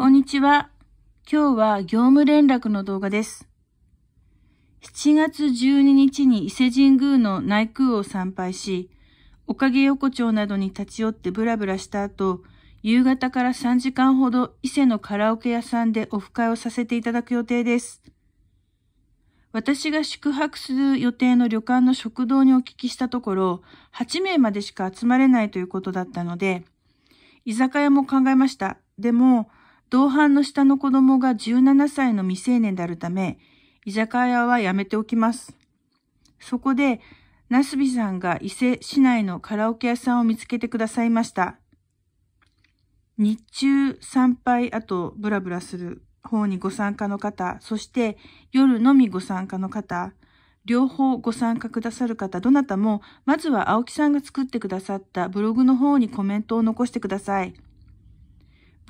こんにちは。今日は業務連絡の動画です。7月12日に伊勢神宮の内宮を参拝し、おかげ横丁などに立ち寄ってブラブラした後、夕方から3時間ほど伊勢のカラオケ屋さんでオフ会をさせていただく予定です。私が宿泊する予定の旅館の食堂にお聞きしたところ、8名までしか集まれないということだったので、居酒屋も考えました。でも、同伴の下の子供が17歳の未成年であるため、居酒屋はやめておきます。そこで、ナスビさんが伊勢市内のカラオケ屋さんを見つけてくださいました。日中参拝、あとブラブラする方にご参加の方、そして夜のみご参加の方、両方ご参加くださる方、どなたも、まずは青木さんが作ってくださったブログの方にコメントを残してください。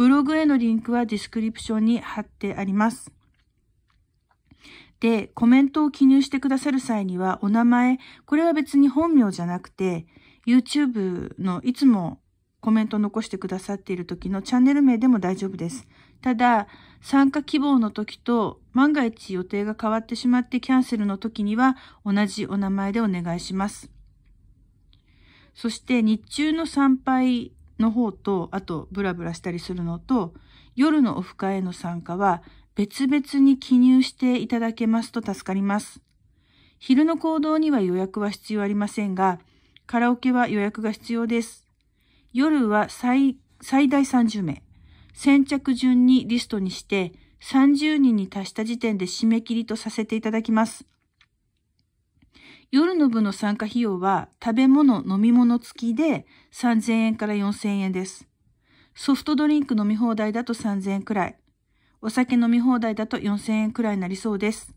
ブログへのリンクはディスクリプションに貼ってあります。で、コメントを記入してくださる際には、お名前、これは別に本名じゃなくて、YouTube のいつもコメント残してくださっている時のチャンネル名でも大丈夫です。ただ、参加希望の時と万が一予定が変わってしまってキャンセルの時には同じお名前でお願いします。そして日中の参拝の方と、あとブラブラしたりするのと、夜のオフ会への参加は別々に記入していただけますと助かります。昼の行動には予約は必要ありませんが、カラオケは予約が必要です。夜は最最大30名。先着順にリストにして30人に達した時点で締め切りとさせていただきます。夜の部の参加費用は食べ物、飲み物付きで3000円から4000円です。ソフトドリンク飲み放題だと3000円くらい。お酒飲み放題だと4000円くらいになりそうです。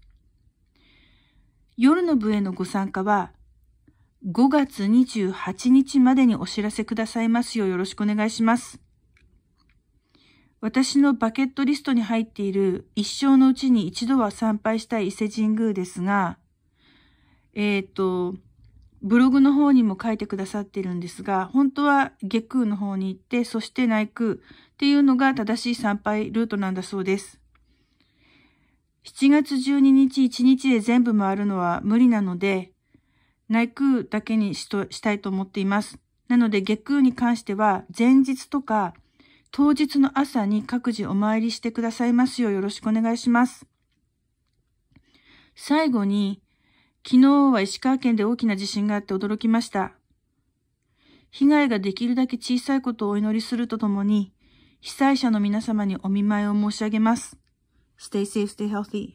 夜の部へのご参加は5月28日までにお知らせくださいますようよろしくお願いします。私のバケットリストに入っている一生のうちに一度は参拝したい伊勢神宮ですが、えっ、ー、と、ブログの方にも書いてくださってるんですが、本当は月空の方に行って、そして内空っていうのが正しい参拝ルートなんだそうです。7月12日1日で全部回るのは無理なので、内空だけにしとしたいと思っています。なので月空に関しては、前日とか当日の朝に各自お参りしてくださいますようよろしくお願いします。最後に、昨日は石川県で大きな地震があって驚きました。被害ができるだけ小さいことをお祈りするとともに、被災者の皆様にお見舞いを申し上げます。Stay safe, stay healthy.